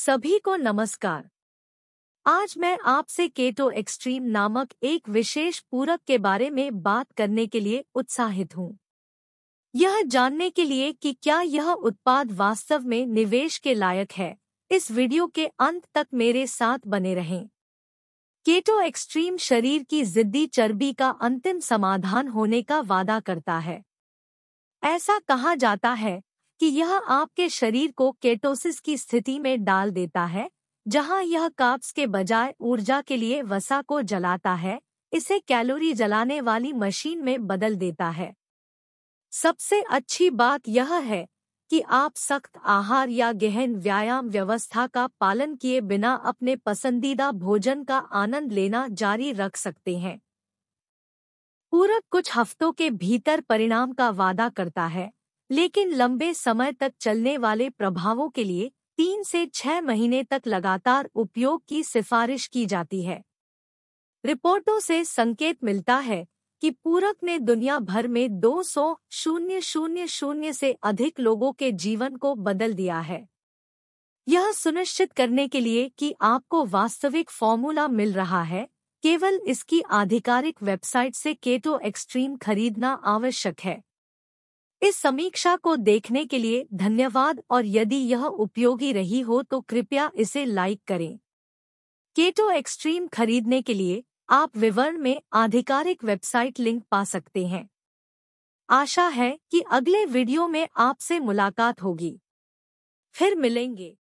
सभी को नमस्कार आज मैं आपसे केटो एक्सट्रीम नामक एक विशेष पूरक के बारे में बात करने के लिए उत्साहित हूँ यह जानने के लिए कि क्या यह उत्पाद वास्तव में निवेश के लायक है इस वीडियो के अंत तक मेरे साथ बने रहें केटो एक्सट्रीम शरीर की जिद्दी चर्बी का अंतिम समाधान होने का वादा करता है ऐसा कहा जाता है कि यह आपके शरीर को केटोसिस की स्थिति में डाल देता है जहां यह काप्स के बजाय ऊर्जा के लिए वसा को जलाता है इसे कैलोरी जलाने वाली मशीन में बदल देता है सबसे अच्छी बात यह है कि आप सख्त आहार या गहन व्यायाम व्यवस्था का पालन किए बिना अपने पसंदीदा भोजन का आनंद लेना जारी रख सकते हैं पूरक कुछ हफ्तों के भीतर परिणाम का वादा करता है लेकिन लंबे समय तक चलने वाले प्रभावों के लिए तीन से छह महीने तक लगातार उपयोग की सिफारिश की जाती है रिपोर्टों से संकेत मिलता है कि पूरक ने दुनिया भर में दो सौ शून्य शून्य शून्य से अधिक लोगों के जीवन को बदल दिया है यह सुनिश्चित करने के लिए कि आपको वास्तविक फॉर्मूला मिल रहा है केवल इसकी आधिकारिक वेबसाइट से केटो एक्सट्रीम खरीदना आवश्यक है इस समीक्षा को देखने के लिए धन्यवाद और यदि यह उपयोगी रही हो तो कृपया इसे लाइक करें केटो एक्सट्रीम खरीदने के लिए आप विवरण में आधिकारिक वेबसाइट लिंक पा सकते हैं आशा है कि अगले वीडियो में आपसे मुलाकात होगी फिर मिलेंगे